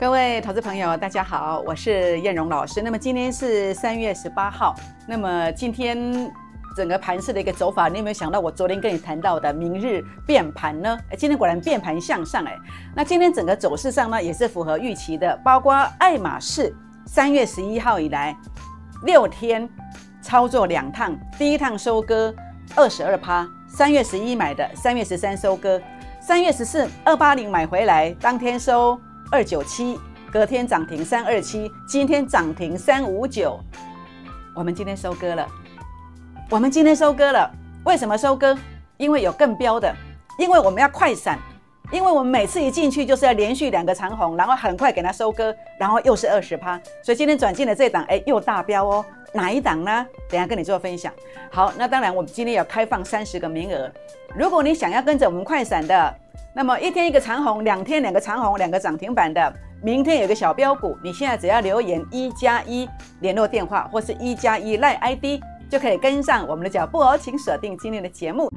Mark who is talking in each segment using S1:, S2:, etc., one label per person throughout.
S1: 各位投资朋友，大家好，我是燕荣老师。那么今天是三月十八号。那么今天整个盘市的一个走法，你有没有想到我昨天跟你谈到的明日变盘呢？诶今天果然变盘向上，诶，那今天整个走势上呢，也是符合预期的。包括爱马仕，三月十一号以来六天操作两趟，第一趟收割二十二趴，三月十一买的，三月十三收割，三月十四二八零买回来当天收。二九七，隔天涨停三二七，今天涨停三五九，我们今天收割了，我们今天收割了，为什么收割？因为有更标的，因为我们要快闪，因为我们每次一进去就是要连续两个长红，然后很快给它收割，然后又是二十趴，所以今天转进的这档哎又大标哦，哪一档呢？等下跟你做分享。好，那当然我们今天要开放三十个名额，如果你想要跟着我们快闪的。那么一天一个长虹，两天两个长虹，两个涨停板的，明天有个小标股，你现在只要留言一加一联络电话或是一加一赖 ID，就可以跟上我们的脚步哦，请锁定今天的节目。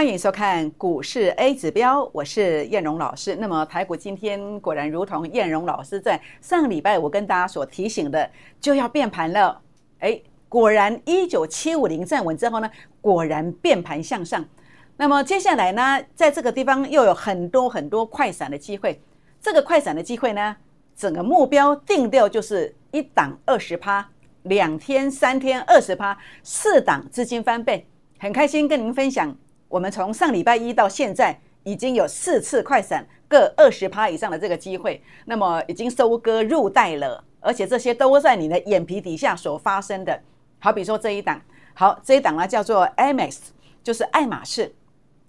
S1: 欢迎收看股市 A 指标，我是燕荣老师。那么台股今天果然如同燕荣老师在上礼拜我跟大家所提醒的，就要变盘了。哎，果然一九七五零站稳之后呢，果然变盘向上。那么接下来呢，在这个地方又有很多很多快闪的机会。这个快闪的机会呢，整个目标定掉就是一档二十趴，两天三天二十趴，四档资金翻倍。很开心跟您分享。我们从上礼拜一到现在已经有四次快闪，各二十趴以上的这个机会，那么已经收割入袋了，而且这些都在你的眼皮底下所发生的。好比说这一档，好，这一档呢叫做 Amex，就是爱马仕。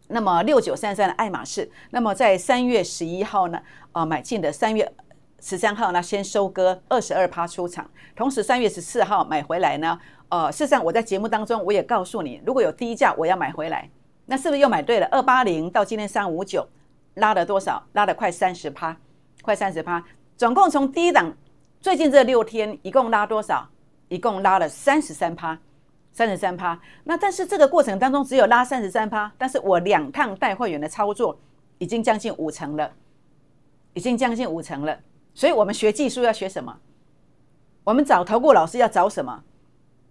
S1: 那么六九三三的爱马仕，那么在三月十一号呢，呃，买进的三月十三号呢，先收割二十二趴出场，同时三月十四号买回来呢，呃，事实上我在节目当中我也告诉你，如果有低价我要买回来。那是不是又买对了？二八零到今天三五九，拉了多少？拉了快三十趴，快三十趴。总共从低档，最近这六天一共拉多少？一共拉了三十三趴，三十三趴。那但是这个过程当中只有拉三十三趴，但是我两趟带会员的操作已经将近五成了，已经将近五成了。所以我们学技术要学什么？我们找投顾老师要找什么？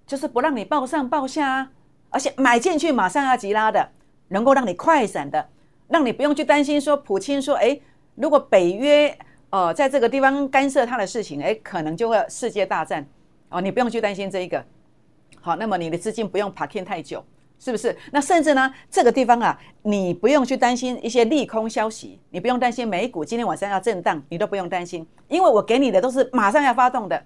S1: 就是不让你报上报下，而且买进去马上要急拉的。能够让你快闪的，让你不用去担心说，普京说，哎，如果北约呃在这个地方干涉他的事情，哎，可能就会世界大战，哦，你不用去担心这一个。好，那么你的资金不用 parking 太久，是不是？那甚至呢，这个地方啊，你不用去担心一些利空消息，你不用担心美股今天晚上要震荡，你都不用担心，因为我给你的都是马上要发动的。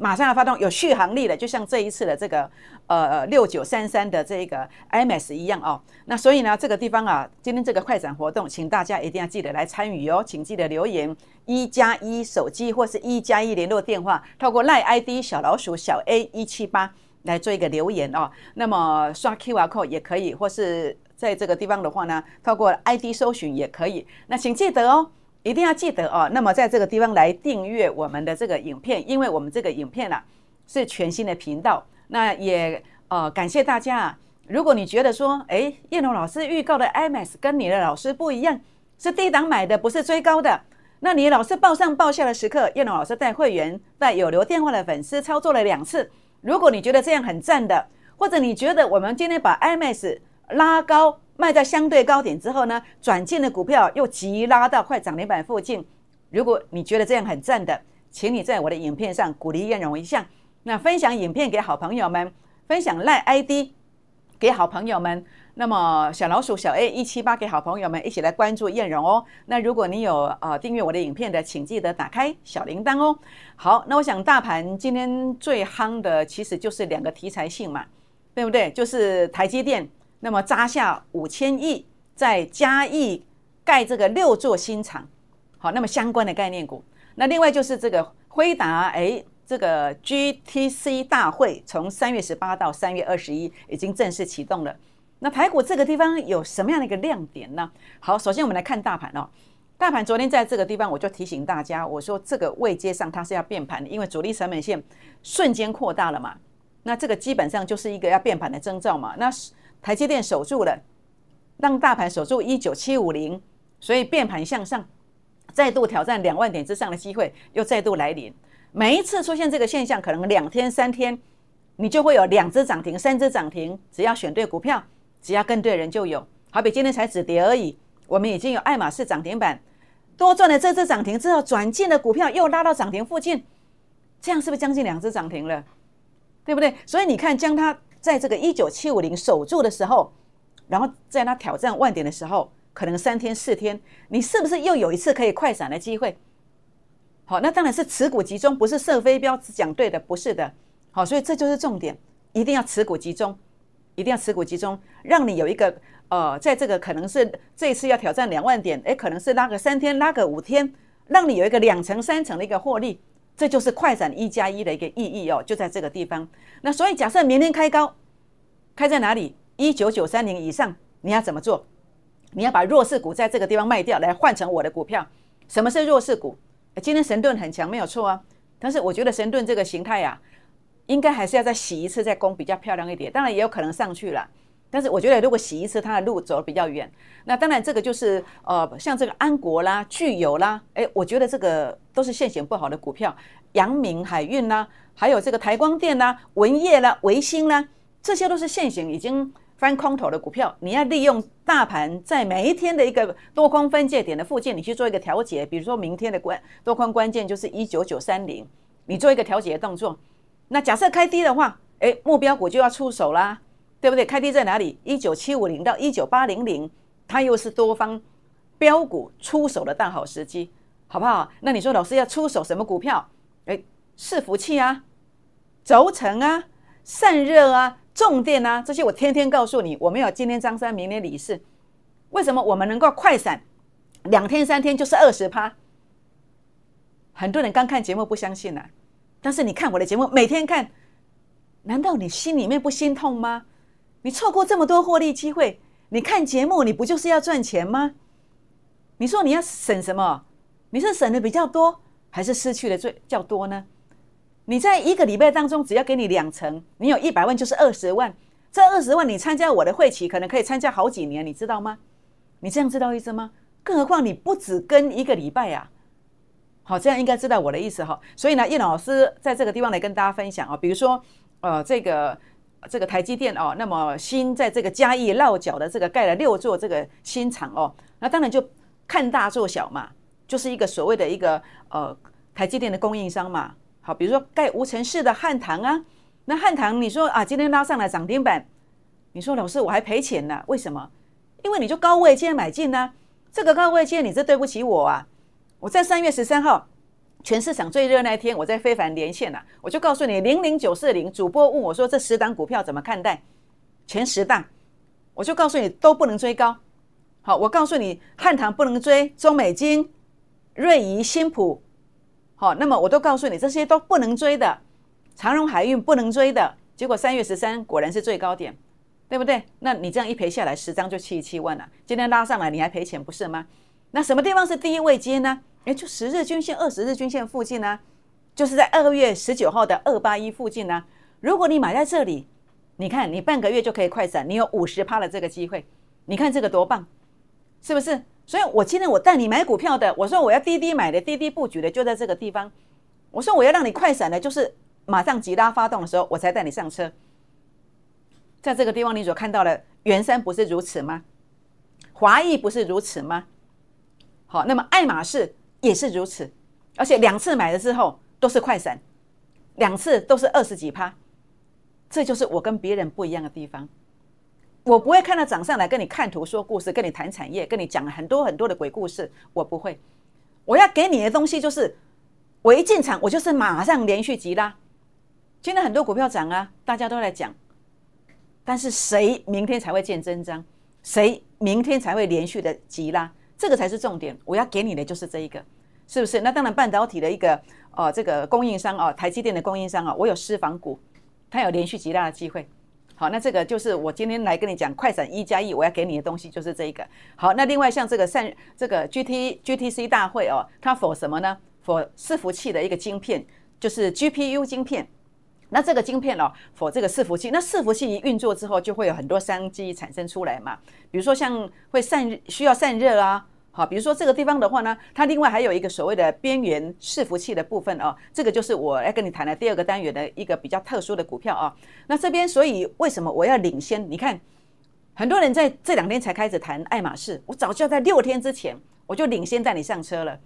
S1: 马上要发动有续航力的，就像这一次的这个呃六九三三的这个 MS 一样哦。那所以呢，这个地方啊，今天这个快展活动，请大家一定要记得来参与哦，请记得留言一加一手机或是一加一联络电话，透过赖 ID 小老鼠小 A 一七八来做一个留言哦。那么刷 Q R code 也可以，或是在这个地方的话呢，透过 ID 搜寻也可以。那请记得哦。一定要记得哦。那么在这个地方来订阅我们的这个影片，因为我们这个影片呢是全新的频道。那也呃感谢大家啊。如果你觉得说，哎，叶龙老师预告的 i m a x 跟你的老师不一样，是低档买的，不是最高的。那你老是报上报下的时刻，叶龙老师带会员带有留电话的粉丝操作了两次。如果你觉得这样很赞的，或者你觉得我们今天把 i m a x 拉高。卖在相对高点之后呢，转进的股票又急拉到快涨停板附近。如果你觉得这样很赞的，请你在我的影片上鼓励彦荣一下。那分享影片给好朋友们，分享赖 ID 给好朋友们，那么小老鼠小 A 一七八给好朋友们一起来关注彦荣哦。那如果你有呃订阅我的影片的，请记得打开小铃铛哦。好，那我想大盘今天最夯的其实就是两个题材性嘛，对不对？就是台积电。那么扎下五千亿，再加亿盖这个六座新厂，好，那么相关的概念股。那另外就是这个辉达，哎，这个 GTC 大会从三月十八到三月二十一已经正式启动了。那台股这个地方有什么样的一个亮点呢？好，首先我们来看大盘哦，大盘昨天在这个地方我就提醒大家，我说这个未接上它是要变盘的，因为主力成本线瞬间扩大了嘛，那这个基本上就是一个要变盘的征兆嘛，那。台积电守住了，让大盘守住一九七五零，所以变盘向上，再度挑战两万点之上的机会又再度来临。每一次出现这个现象，可能两天三天，你就会有两只涨停、三只涨停。只要选对股票，只要跟对人，就有。好比今天才止跌而已，我们已经有爱马仕涨停板，多赚了这只涨停之后，转进的股票又拉到涨停附近，这样是不是将近两只涨停了？对不对？所以你看，将它。在这个一九七五零守住的时候，然后在它挑战万点的时候，可能三天四天，你是不是又有一次可以快闪的机会？好，那当然是持股集中，不是射飞镖只讲对的，不是的。好，所以这就是重点，一定要持股集中，一定要持股集中，让你有一个呃，在这个可能是这一次要挑战两万点，诶，可能是拉个三天，拉个五天，让你有一个两成三成的一个获利。这就是快闪一加一的一个意义哦，就在这个地方。那所以假设明天开高，开在哪里？一九九三年以上，你要怎么做？你要把弱势股在这个地方卖掉，来换成我的股票。什么是弱势股？今天神盾很强，没有错啊。但是我觉得神盾这个形态呀，应该还是要再洗一次，再攻比较漂亮一点。当然也有可能上去了。但是我觉得，如果洗一次，它的路走得比较远。那当然，这个就是呃，像这个安国啦、具有啦，哎，我觉得这个都是现形不好的股票。阳明海运啦，还有这个台光电啦、文业啦、维新啦，这些都是现形已经翻空头的股票。你要利用大盘在每一天的一个多空分界点的附近，你去做一个调节。比如说明天的关多空关键就是一九九三零，你做一个调节动作。那假设开低的话，哎，目标股就要出手啦。对不对？开低在哪里？一九七五零到一九八零零，它又是多方标股出手的大好时机，好不好？那你说老师要出手什么股票？哎，伺服器啊，轴承啊，散热啊，重电啊，这些我天天告诉你，我们有今天张三，明天李四。为什么我们能够快闪两天三天就是二十趴？很多人刚看节目不相信呢，但是你看我的节目，每天看，难道你心里面不心痛吗？你错过这么多获利机会，你看节目你不就是要赚钱吗？你说你要省什么？你是省的比较多，还是失去的最较多呢？你在一个礼拜当中，只要给你两成，你有一百万就是二十万。这二十万你参加我的会期，可能可以参加好几年，你知道吗？你这样知道意思吗？更何况你不只跟一个礼拜啊！好，这样应该知道我的意思哈。所以呢，叶老师在这个地方来跟大家分享啊，比如说，呃，这个。这个台积电哦，那么新在这个嘉义落脚的这个盖了六座这个新厂哦，那当然就看大做小嘛，就是一个所谓的一个呃台积电的供应商嘛。好，比如说盖无尘室的汉唐啊，那汉唐你说啊，今天拉上来涨停板，你说老师我还赔钱呢？为什么？因为你就高位接买进呢，这个高位接你这对不起我啊，我在三月十三号。全市场最热那一天，我在非凡连线了，我就告诉你零零九四零主播问我说这十档股票怎么看待？前十档，我就告诉你都不能追高。好，我告诉你汉唐不能追，中美金、瑞仪、新普，好，那么我都告诉你这些都不能追的，长荣海运不能追的。结果三月十三果然是最高点，对不对？那你这样一赔下来，十张就七十七万了。今天拉上来你还赔钱不是吗？那什么地方是第一位接呢？哎，就十日均线、二十日均线附近呢，就是在二月十九号的二八一附近呢。如果你买在这里，你看你半个月就可以快闪，你有五十趴的这个机会。你看这个多棒，是不是？所以，我今天我带你买股票的，我说我要滴滴买的，滴滴布局的就在这个地方。我说我要让你快闪的，就是马上急拉发动的时候，我才带你上车。在这个地方你所看到的，元山不是如此吗？华裔不是如此吗？好，那么爱马仕。也是如此，而且两次买了之后都是快闪，两次都是二十几趴，这就是我跟别人不一样的地方。我不会看到涨上来，跟你看图说故事，跟你谈产业，跟你讲很多很多的鬼故事，我不会。我要给你的东西就是，我一进场，我就是马上连续急拉。现在很多股票涨啊，大家都在讲，但是谁明天才会见真章？谁明天才会连续的急拉？这个才是重点，我要给你的就是这一个，是不是？那当然，半导体的一个呃，这个供应商啊，台积电的供应商啊，我有私房股，它有连续极大的机会。好，那这个就是我今天来跟你讲快闪一加一，我要给你的东西就是这一个。好，那另外像这个散这个 G T G T C 大会哦，它 for 什么呢？for 伺服器的一个晶片，就是 G P U 晶片。那这个晶片哦，for 这个伺服器。那伺服器一运作之后，就会有很多商机产生出来嘛，比如说像会散需要散热啊。好，比如说这个地方的话呢，它另外还有一个所谓的边缘伺服器的部分哦，这个就是我要跟你谈的第二个单元的一个比较特殊的股票啊。那这边所以为什么我要领先？你看，很多人在这两天才开始谈爱马仕，我早就在六天之前我就领先带你上车了，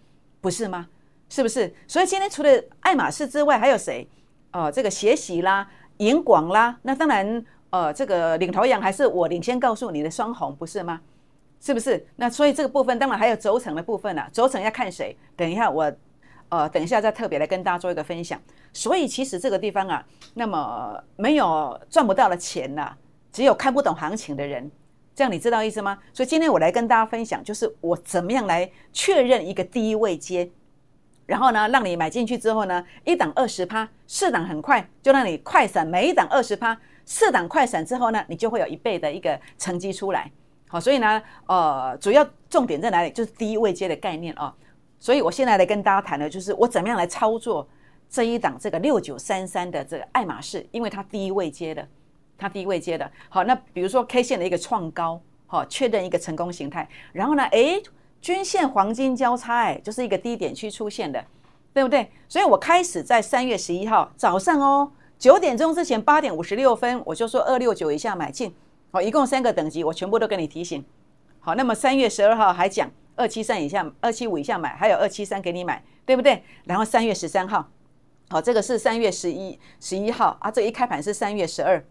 S1: 不是吗？是不是？所以今天除了爱马仕之外，还有谁？哦，这个学习啦，银广啦，那当然，呃，这个领头羊还是我领先告诉你的双红，不是吗？是不是？那所以这个部分当然还有轴承的部分了。轴承要看谁？等一下我，呃，等一下再特别来跟大家做一个分享。所以其实这个地方啊，那么没有赚不到的钱啊，只有看不懂行情的人。这样你知道意思吗？所以今天我来跟大家分享，就是我怎么样来确认一个低位接，然后呢，让你买进去之后呢，一档二十趴，四档很快就让你快闪，每一档二十趴，四档快闪之后呢，你就会有一倍的一个成绩出来。好，所以呢，呃，主要重点在哪里？就是低位接的概念啊。所以我现在来跟大家谈的，就是我怎么样来操作这一档这个六九三三的这个爱马仕，因为它低位接的，它低位接的。好，那比如说 K 线的一个创高，好，确认一个成功形态，然后呢，哎，均线黄金交叉，哎，就是一个低点区出现的，对不对？所以我开始在三月十一号早上哦，九点钟之前八点五十六分，我就说二六九以下买进。好，一共三个等级，我全部都给你提醒。好，那么三月十二号还讲二七三以下，二七五以下买，还有二七三给你买，对不对？然后三月十三号，好，这个是三月十一十一号啊，这一开盘是三月十二，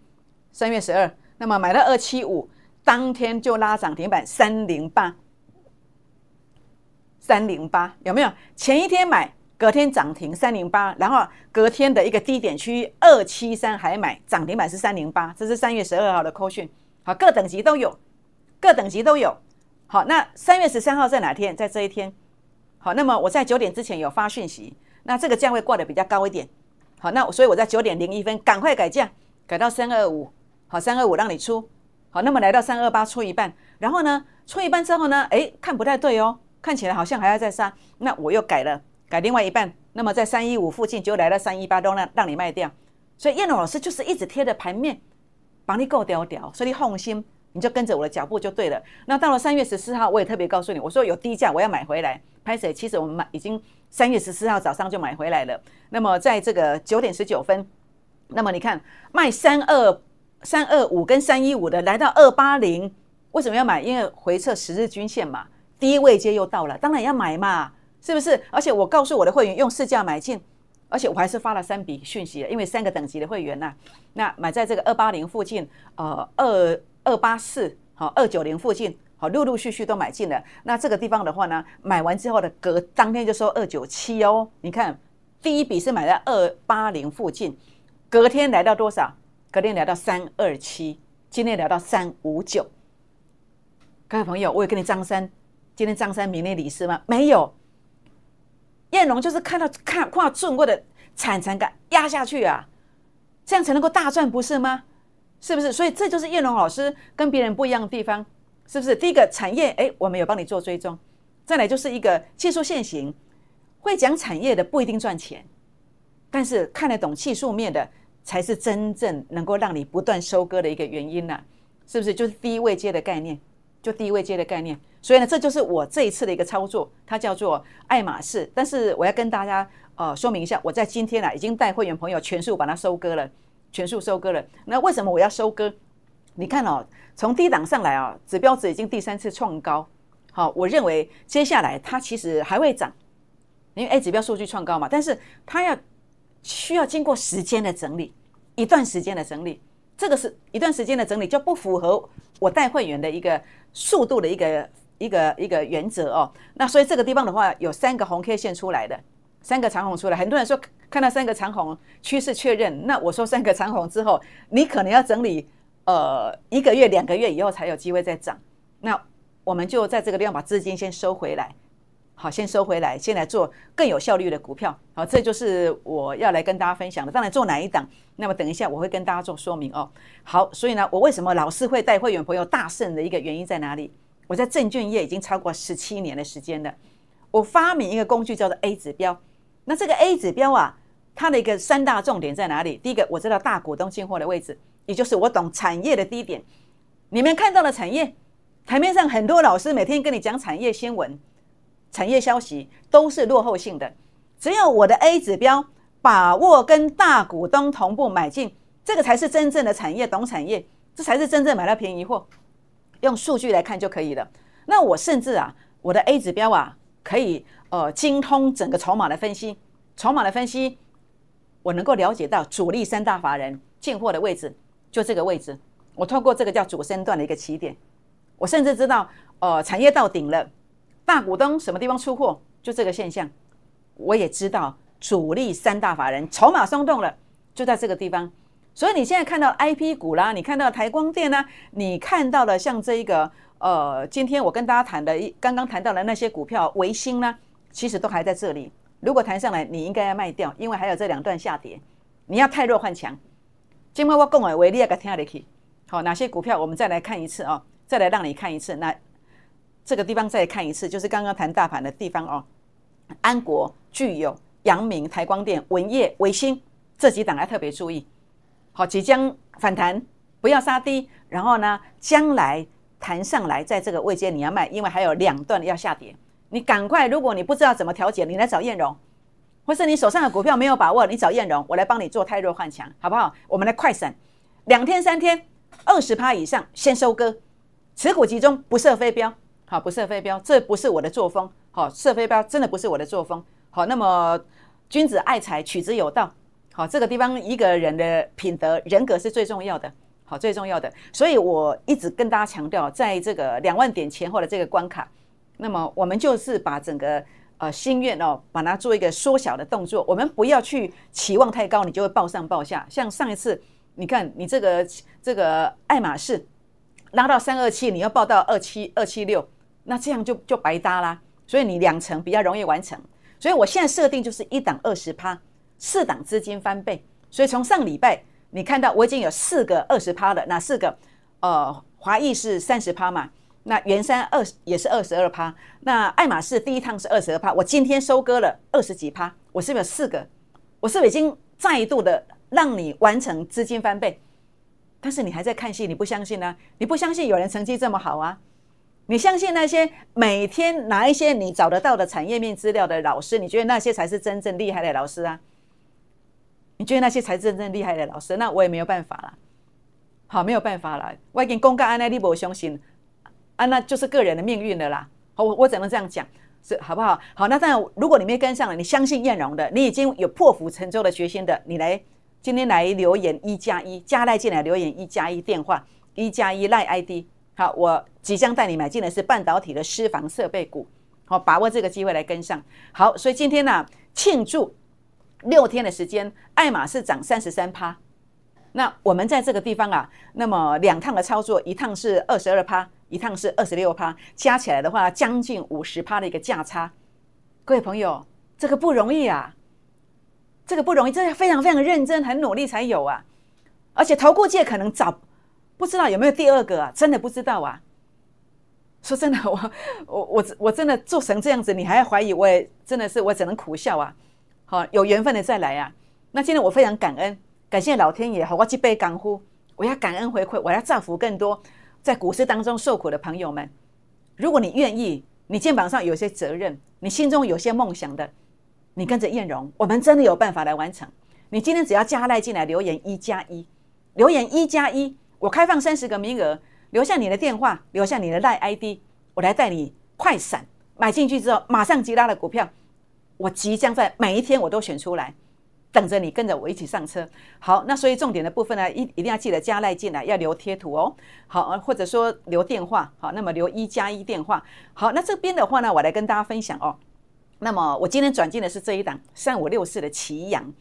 S1: 三月十二，那么买到二七五当天就拉涨停板三零八，三零八有没有？前一天买，隔天涨停三零八，然后隔天的一个低点区二七三还买涨停板是三零八，这是三月十二号的扣讯。好，各等级都有，各等级都有。好，那三月十三号在哪天？在这一天。好，那么我在九点之前有发讯息。那这个价位挂的比较高一点。好，那所以我在九点零一分赶快改价，改到三二五。好，三二五让你出。好，那么来到三二八出一半，然后呢，出一半之后呢，哎，看不太对哦，看起来好像还要再杀，那我又改了，改另外一半。那么在三一五附近就来到三一八，都让让你卖掉。所以燕龙老师就是一直贴着盘面。把你够屌屌，所以你放心，你就跟着我的脚步就对了。那到了三月十四号，我也特别告诉你，我说有低价我要买回来。拍谁？其实我们买已经三月十四号早上就买回来了。那么在这个九点十九分，那么你看卖三二三二五跟三一五的来到二八零，为什么要买？因为回撤十日均线嘛，低位阶又到了，当然要买嘛，是不是？而且我告诉我的会员用市价买进。而且我还是发了三笔讯息，因为三个等级的会员呐，那买在这个二八零附近，呃，二二八四好，二九零附近好，陆陆续续都买进了。那这个地方的话呢，买完之后的隔当天就收二九七哦。你看第一笔是买在二八零附近，隔天来到多少？隔天来到三二七，今天来到三五九。各位朋友，我有跟你张三，今天张三明天李四吗？没有。燕龙就是看到看跨赚过的产能，给压下去啊，这样才能够大赚，不是吗？是不是？所以这就是燕龙老师跟别人不一样的地方，是不是？第一个产业，哎，我们有帮你做追踪；再来就是一个技术线型，会讲产业的不一定赚钱，但是看得懂技术面的才是真正能够让你不断收割的一个原因呢，是不是？就是低位阶的概念。就第一位接的概念，所以呢，这就是我这一次的一个操作，它叫做爱马仕。但是我要跟大家呃说明一下，我在今天啊已经带会员朋友全数把它收割了，全数收割了。那为什么我要收割？你看哦，从低档上来啊，指标值已经第三次创高，好，我认为接下来它其实还会涨，因为 A 指标数据创高嘛。但是它要需要经过时间的整理，一段时间的整理。这个是一段时间的整理，就不符合我带会员的一个速度的一个一个一个原则哦。那所以这个地方的话，有三个红 K 线出来的，三个长红出来，很多人说看到三个长红趋势确认，那我说三个长红之后，你可能要整理呃一个月两个月以后才有机会再涨。那我们就在这个地方把资金先收回来。好，先收回来，先来做更有效率的股票。好，这就是我要来跟大家分享的。当然，做哪一档？那么等一下我会跟大家做说明哦。好，所以呢，我为什么老是会带会员朋友大胜的一个原因在哪里？我在证券业已经超过十七年的时间了。我发明一个工具叫做 A 指标。那这个 A 指标啊，它的一个三大重点在哪里？第一个，我知道大股东进货的位置，也就是我懂产业的低点。你们看到了产业台面上很多老师每天跟你讲产业新闻。产业消息都是落后性的，只有我的 A 指标把握跟大股东同步买进，这个才是真正的产业懂产业，这才是真正买到便宜货。用数据来看就可以了。那我甚至啊，我的 A 指标啊，可以呃精通整个筹码的分析，筹码的分析，我能够了解到主力三大法人进货的位置，就这个位置。我透过这个叫主升段的一个起点，我甚至知道呃产业到顶了。大股东什么地方出货？就这个现象，我也知道主力三大法人筹码松动了，就在这个地方。所以你现在看到 IP 股啦，你看到台光电啦，你看到了像这一个呃，今天我跟大家谈的，一刚刚谈到的那些股票，维新呢，其实都还在这里。如果谈上来，你应该要卖掉，因为还有这两段下跌，你要汰弱换强。今晚我讲的维利个听下去。好，哪些股票我们再来看一次啊？再来让你看一次那。这个地方再看一次，就是刚刚谈大盘的地方哦。安国、具有、阳明、台光电、文业、维新这几档，要特别注意。好，即将反弹，不要杀低。然后呢，将来弹上来，在这个位阶你要卖，因为还有两段要下跌。你赶快，如果你不知道怎么调节，你来找燕荣，或是你手上的股票没有把握，你找燕荣，我来帮你做泰弱换强，好不好？我们来快闪，两天三天，二十趴以上先收割，持股集中，不设飞镖。啊！不设飞镖，这不是我的作风。好，设飞镖真的不是我的作风。好，那么君子爱财，取之有道。好，这个地方一个人的品德人格是最重要的。好，最重要的，所以我一直跟大家强调，在这个两万点前后的这个关卡，那么我们就是把整个呃心愿哦，把它做一个缩小的动作。我们不要去期望太高，你就会报上报下。像上一次，你看你这个这个爱马仕拉到三二七，你要报到二七二七六。那这样就就白搭啦，所以你两层比较容易完成。所以我现在设定就是一档二十趴，四档资金翻倍。所以从上礼拜你看到我已经有四个二十趴了，哪四个？呃，华裔是三十趴嘛，那元山二也是二十二趴，那爱马仕第一趟是二十二趴，我今天收割了二十几趴，我是不是有四个？我是不是已经再度的让你完成资金翻倍？但是你还在看戏，你不相信呢？你不相信有人成绩这么好啊？你相信那些每天拿一些你找得到的产业面资料的老师，你觉得那些才是真正厉害的老师啊？你觉得那些才是真正厉害的老师？那我也没有办法了，好，没有办法了。已经公告安奈利伯相信，啊，那就是个人的命运了啦。好，我我只能这样讲，是好不好？好，那当然，如果你没跟上了，你相信艳荣的，你已经有破釜沉舟的决心的，你来今天来留言一加一加赖进来留言一加一电话一加一赖 i d。好，我即将带你买进的是半导体的私房设备股，好，把握这个机会来跟上。好，所以今天呢，庆祝六天的时间，爱马仕涨三十三趴。那我们在这个地方啊，那么两趟的操作，一趟是二十二趴，一趟是二十六趴，加起来的话，将近五十趴的一个价差。各位朋友，这个不容易啊，这个不容易，这非常非常认真，很努力才有啊。而且投顾界可能找不知道有没有第二个啊？真的不知道啊。说真的，我我我我真的做成这样子，你还要怀疑我？也真的是我只能苦笑啊。好，有缘分的再来啊。那今天我非常感恩，感谢老天爷，好我去被感呼，我要感恩回馈，我要造福更多在股市当中受苦的朋友们。如果你愿意，你肩膀上有些责任，你心中有些梦想的，你跟着艳荣，我们真的有办法来完成。你今天只要加赖进来留言一加一，留言一加一。我开放三十个名额，留下你的电话，留下你的赖 ID，我来带你快闪买进去之后，马上急拉的股票，我即将在每一天我都选出来，等着你跟着我一起上车。好，那所以重点的部分呢，一一定要记得加赖进来，要留贴图哦。好，或者说留电话，好，那么留一加一电话。好，那这边的话呢，我来跟大家分享哦。那么我今天转进的是这一档三五六四的奇阳，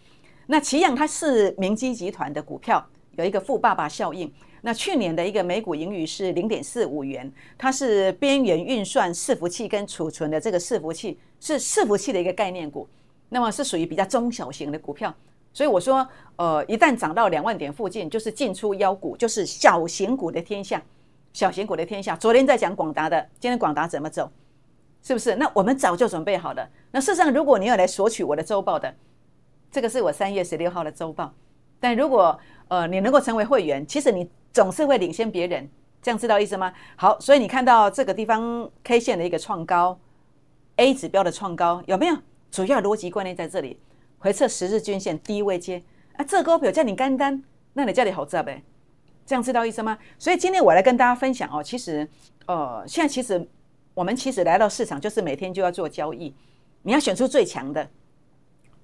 S1: 那奇阳它是明基集团的股票，有一个富爸爸效应。那去年的一个每股盈余是零点四五元，它是边缘运算伺服器跟储存的这个伺服器是伺服器的一个概念股，那么是属于比较中小型的股票。所以我说，呃，一旦涨到两万点附近，就是进出妖股，就是小型股的天下，小型股的天下。昨天在讲广达的，今天广达怎么走？是不是？那我们早就准备好了。那事实上，如果你要来索取我的周报的，这个是我三月十六号的周报。但如果呃你能够成为会员，其实你。总是会领先别人，这样知道意思吗？好，所以你看到这个地方 K 线的一个创高，A 指标的创高有没有？主要逻辑观念在这里，回撤十日均线低位接啊，这高股票叫你干单，那你叫你猴子呗，这样知道意思吗？所以今天我来跟大家分享哦，其实呃现在其实我们其实来到市场就是每天就要做交易，你要选出最强的。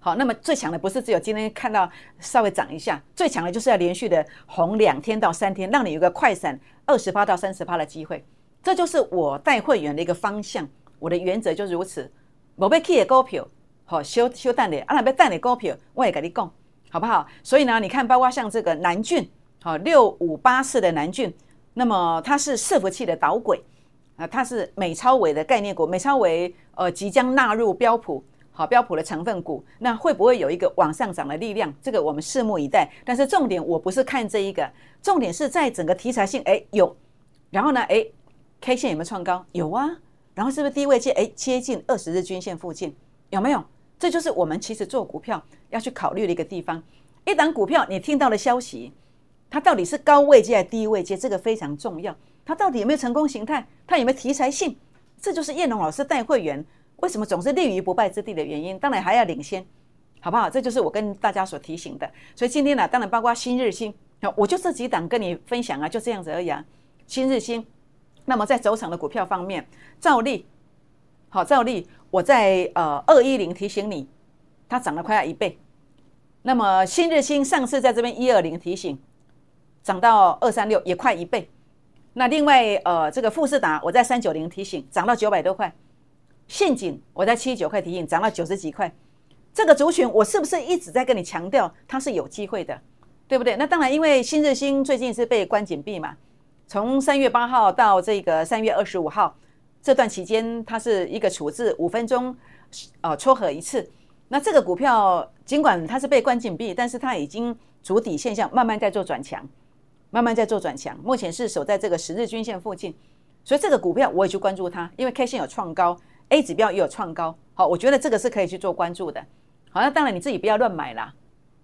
S1: 好，那么最强的不是只有今天看到稍微涨一下，最强的就是要连续的红两天到三天，让你有个快闪二十八到三十八的机会。这就是我带会员的一个方向，我的原则就如此。我被好，修修蛋的，啊，那被蛋的股票，我也跟你讲，好不好？所以呢，你看，包括像这个南郡，好，六五八四的南郡，那么它是伺服器的导轨啊，它是美超伟的概念股，美超伟呃即将纳入标普。好标普的成分股，那会不会有一个往上涨的力量？这个我们拭目以待。但是重点我不是看这一个，重点是在整个题材性。哎有，然后呢？哎，K 线有没有创高？有啊。然后是不是低位接？哎，接近二十日均线附近有没有？这就是我们其实做股票要去考虑的一个地方。一档股票你听到的消息，它到底是高位接还是低位接？这个非常重要。它到底有没有成功形态？它有没有题材性？这就是叶龙老师带会员。为什么总是立于不败之地的原因？当然还要领先，好不好？这就是我跟大家所提醒的。所以今天呢，当然包括新日新，那我就这几档跟你分享啊，就这样子而已。新日新，那么在走场的股票方面，照例，好，照例，我在呃二一零提醒你，它涨了快要一倍。那么新日新上次在这边一二零提醒，涨到二三六也快一倍。那另外呃这个富士达，我在三九零提醒，涨到九百多块。陷阱，我在七十九块提影涨到九十几块，这个族群我是不是一直在跟你强调它是有机会的，对不对？那当然，因为新日新最近是被关紧闭嘛，从三月八号到这个三月二十五号这段期间，它是一个处置五分钟呃撮合一次。那这个股票尽管它是被关紧闭，但是它已经足底现象，慢慢在做转强，慢慢在做转强。目前是守在这个十日均线附近，所以这个股票我也去关注它，因为 K 线有创高。A 指标也有创高，好，我觉得这个是可以去做关注的。好，那当然你自己不要乱买啦。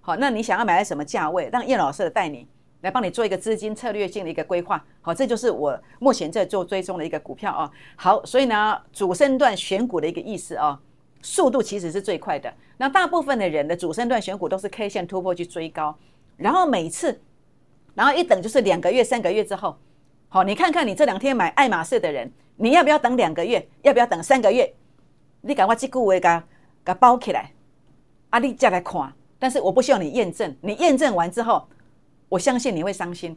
S1: 好，那你想要买在什么价位？让叶老师的带你来帮你做一个资金策略性的一个规划。好，这就是我目前在做追踪的一个股票啊。好，所以呢，主升段选股的一个意思啊，速度其实是最快的。那大部分的人的主升段选股都是 K 线突破去追高，然后每次，然后一等就是两个月、三个月之后，好，你看看你这两天买爱马仕的人。你要不要等两个月？要不要等三个月？你赶快去句话给给包起来，啊，你再来看。但是我不希望你验证，你验证完之后，我相信你会伤心，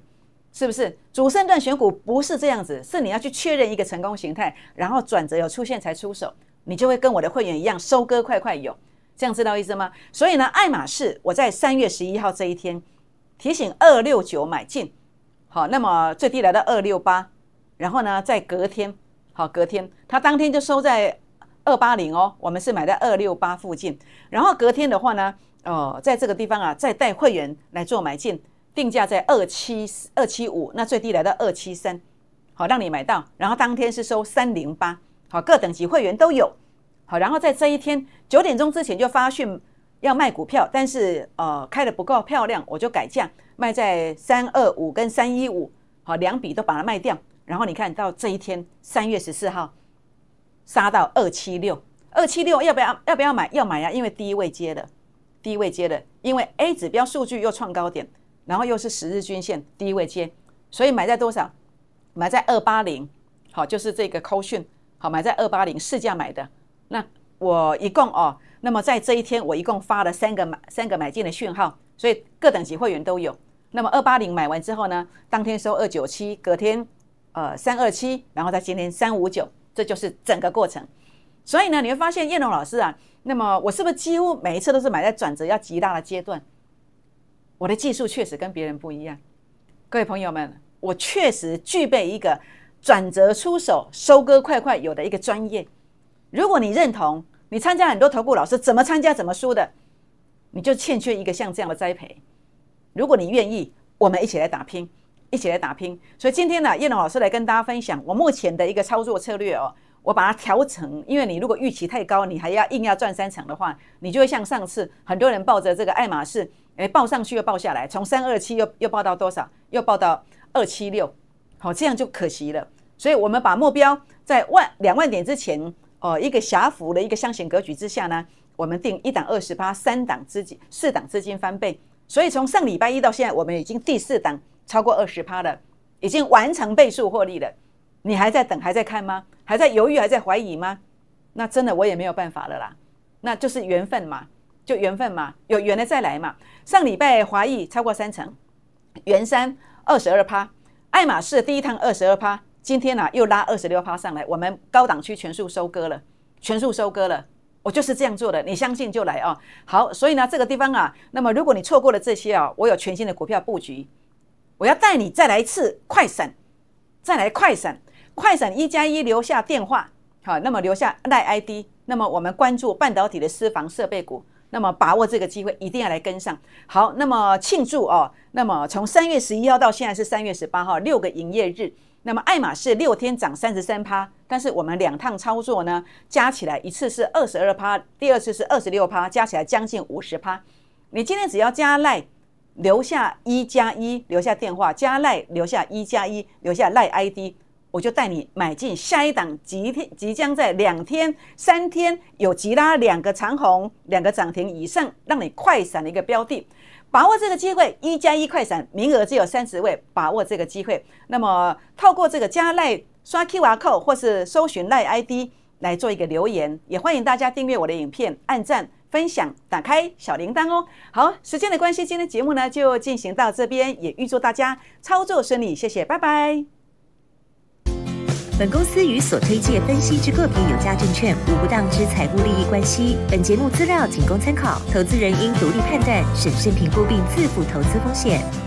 S1: 是不是？主升段选股不是这样子，是你要去确认一个成功形态，然后转折有出现才出手，你就会跟我的会员一样，收割快快有，这样知道意思吗？所以呢，爱马仕，我在三月十一号这一天提醒二六九买进，好，那么最低来到二六八，然后呢，在隔天。好，隔天他当天就收在二八零哦，我们是买在二六八附近，然后隔天的话呢，哦，在这个地方啊，再带会员来做买进，定价在二七二七五，那最低来到二七三，好让你买到，然后当天是收三零八，好各等级会员都有，好，然后在这一天九点钟之前就发讯要卖股票，但是呃开的不够漂亮，我就改价卖在三二五跟三一五，好两笔都把它卖掉。然后你看到这一天三月十四号杀到二七六，二七六要不要要不要买？要买呀，因为第一位接的，第一位接的，因为 A 指标数据又创高点，然后又是十日均线第一位接，所以买在多少？买在二八零，好，就是这个 c 讯，好，买在二八零市价买的。那我一共哦，那么在这一天我一共发了三个买三个买进的讯号，所以各等级会员都有。那么二八零买完之后呢，当天收二九七，隔天。呃，三二七，然后在今天三五九，这就是整个过程。所以呢，你会发现燕龙老师啊，那么我是不是几乎每一次都是买在转折要极大的阶段？我的技术确实跟别人不一样。各位朋友们，我确实具备一个转折出手、收割快快有的一个专业。如果你认同，你参加很多投顾老师怎么参加怎么输的，你就欠缺一个像这样的栽培。如果你愿意，我们一起来打拼。一起来打拼，所以今天呢，叶龙老师来跟大家分享我目前的一个操作策略哦，我把它调成，因为你如果预期太高，你还要硬要赚三成的话，你就会像上次很多人抱着这个爱马仕，哎，报上去又报下来，从三二七又又报到多少？又报到二七六，好，这样就可惜了。所以我们把目标在万两万点之前哦，一个狭幅的一个箱型格局之下呢，我们定一档二十八，三档资金四档资金翻倍。所以从上礼拜一到现在，我们已经第四档。超过二十趴的，已经完成倍数获利了，你还在等，还在看吗？还在犹豫，还在怀疑吗？那真的我也没有办法了啦，那就是缘分嘛，就缘分嘛，有缘的再来嘛。上礼拜华裔超过三成，元山二十二趴，爱马仕第一趟二十二趴，今天呢又拉二十六趴上来，我们高档区全数收割了，全数收割了，我就是这样做的，你相信就来啊。好，所以呢这个地方啊，那么如果你错过了这些啊，我有全新的股票布局。我要带你再来一次快闪，再来快闪，快闪一加一留下电话好，那么留下赖 I D，那么我们关注半导体的私房设备股，那么把握这个机会一定要来跟上好，那么庆祝哦，那么从三月十一号到现在是三月十八号，六个营业日，那么爱马仕六天涨三十三趴，但是我们两趟操作呢，加起来一次是二十二趴，第二次是二十六趴，加起来将近五十趴，你今天只要加赖。留下一加一，留下电话，加赖，留下一加一，留下赖 ID，我就带你买进下一档，即即将在两天、三天有吉拉两个长红、两个涨停以上，让你快闪的一个标的，把握这个机会，一加一快闪，名额只有三十位，把握这个机会。那么透过这个加赖刷 QR code 或是搜寻赖 ID 来做一个留言，也欢迎大家订阅我的影片，按赞。分享，打开小铃铛哦。好，时间的关系，今天节目呢就进行到这边，也预祝大家操作顺利，谢谢，拜拜。本公司与所推介分析之个别有价证券无不当之财务利益关系，本节目资料仅供参考，投资人应独立判断、审慎评估并自负投资风险。